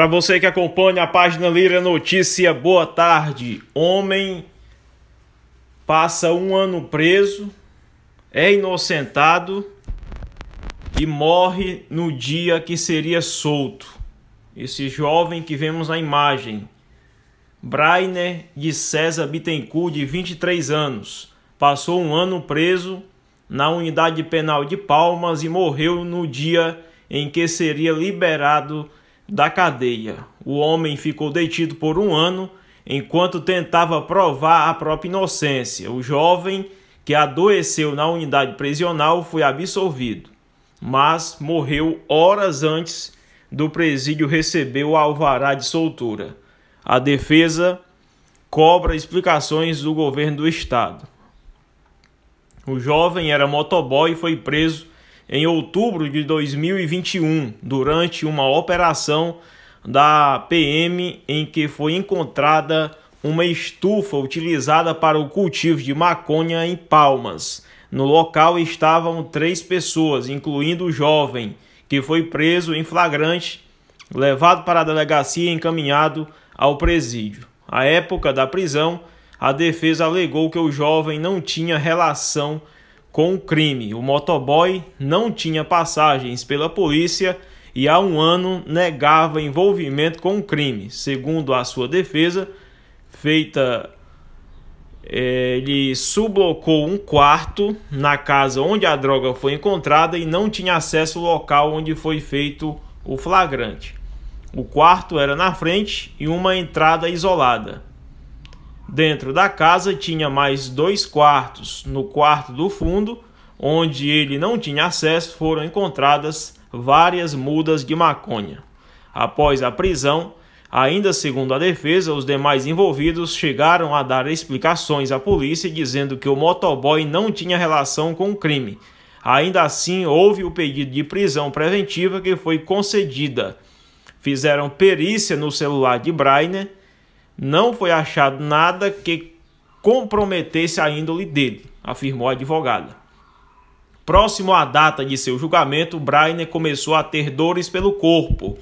Para você que acompanha a página Lira Notícia, boa tarde. Homem passa um ano preso, é inocentado e morre no dia que seria solto. Esse jovem que vemos na imagem, Brainer de César Bittencourt, de 23 anos, passou um ano preso na unidade penal de Palmas e morreu no dia em que seria liberado da cadeia. O homem ficou detido por um ano enquanto tentava provar a própria inocência. O jovem que adoeceu na unidade prisional foi absolvido, mas morreu horas antes do presídio receber o alvará de soltura. A defesa cobra explicações do governo do estado. O jovem era motoboy e foi preso em outubro de 2021, durante uma operação da PM em que foi encontrada uma estufa utilizada para o cultivo de maconha em Palmas. No local estavam três pessoas, incluindo o jovem, que foi preso em flagrante, levado para a delegacia e encaminhado ao presídio. À época da prisão, a defesa alegou que o jovem não tinha relação com o crime. O motoboy não tinha passagens pela polícia e há um ano negava envolvimento com o crime. Segundo a sua defesa, feita é, ele sublocou um quarto na casa onde a droga foi encontrada e não tinha acesso ao local onde foi feito o flagrante. O quarto era na frente e uma entrada isolada. Dentro da casa tinha mais dois quartos. No quarto do fundo, onde ele não tinha acesso, foram encontradas várias mudas de maconha. Após a prisão, ainda segundo a defesa, os demais envolvidos chegaram a dar explicações à polícia dizendo que o motoboy não tinha relação com o crime. Ainda assim, houve o pedido de prisão preventiva que foi concedida. Fizeram perícia no celular de Brainer não foi achado nada que comprometesse a índole dele, afirmou a advogada. Próximo à data de seu julgamento, Brainer começou a ter dores pelo corpo.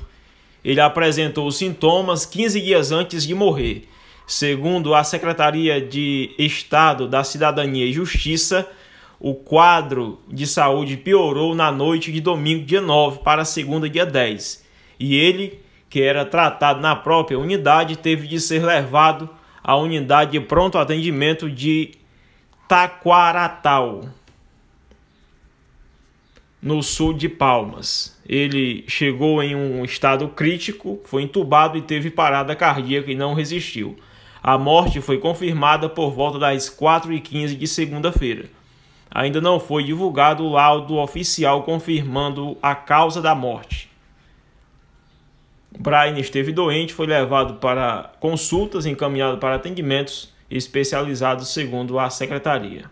Ele apresentou os sintomas 15 dias antes de morrer. Segundo a Secretaria de Estado da Cidadania e Justiça, o quadro de saúde piorou na noite de domingo, dia 9, para segunda, dia 10, e ele que era tratado na própria unidade, teve de ser levado à unidade de pronto atendimento de Taquaratal, no sul de Palmas. Ele chegou em um estado crítico, foi entubado e teve parada cardíaca e não resistiu. A morte foi confirmada por volta das 4h15 de segunda-feira. Ainda não foi divulgado o laudo oficial confirmando a causa da morte. Brian esteve doente, foi levado para consultas, encaminhado para atendimentos especializados, segundo a secretaria.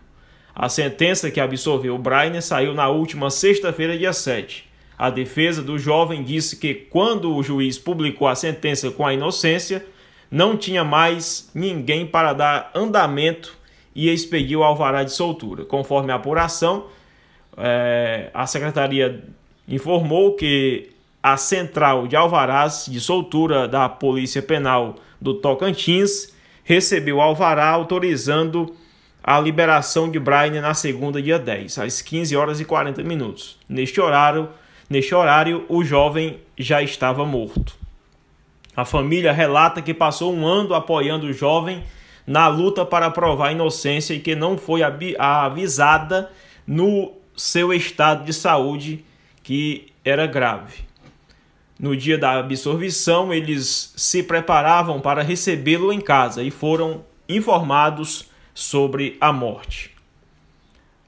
A sentença que absolveu Brian saiu na última sexta-feira, dia 7. A defesa do jovem disse que, quando o juiz publicou a sentença com a inocência, não tinha mais ninguém para dar andamento e expediu alvará de soltura. Conforme a apuração, é, a secretaria informou que a Central de Alvarás de Soltura da Polícia Penal do Tocantins recebeu alvará autorizando a liberação de Brian na segunda, dia 10, às 15 horas e 40 minutos. Neste horário, neste horário, o jovem já estava morto. A família relata que passou um ano apoiando o jovem na luta para provar a inocência e que não foi avisada no seu estado de saúde que era grave. No dia da absorvição, eles se preparavam para recebê-lo em casa e foram informados sobre a morte.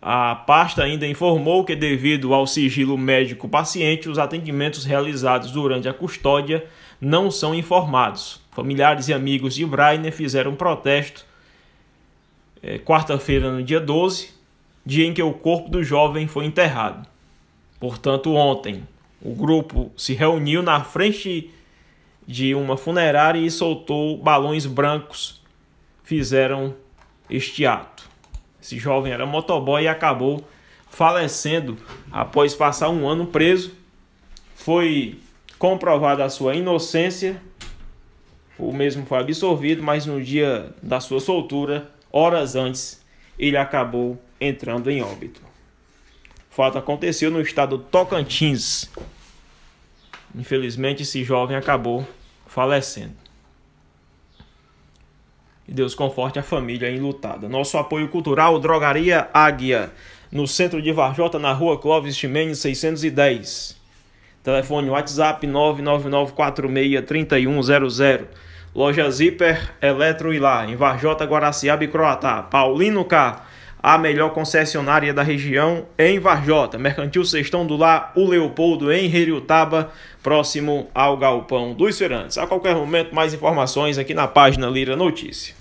A pasta ainda informou que, devido ao sigilo médico-paciente, os atendimentos realizados durante a custódia não são informados. Familiares e amigos de Brainer fizeram um protesto é, quarta-feira, no dia 12, dia em que o corpo do jovem foi enterrado. Portanto, ontem, o grupo se reuniu na frente de uma funerária e soltou balões brancos. Fizeram este ato. Esse jovem era motoboy e acabou falecendo após passar um ano preso. Foi comprovada a sua inocência. O mesmo foi absolvido, mas no dia da sua soltura, horas antes, ele acabou entrando em óbito. O fato aconteceu no estado Tocantins. Infelizmente, esse jovem acabou falecendo. E Deus conforte a família enlutada. Nosso apoio cultural, Drogaria Águia, no centro de Varjota, na rua Clóvis Chimene, 610. Telefone WhatsApp 999463100. Loja Zipper Eletro Lá, em Varjota, Guaraciaba e Croatá. Paulino K a melhor concessionária da região em Varjota. Mercantil Sextão do Lá, o Leopoldo, em Heriutaba, próximo ao Galpão dos Feirantes. A qualquer momento, mais informações aqui na página Lira Notícia.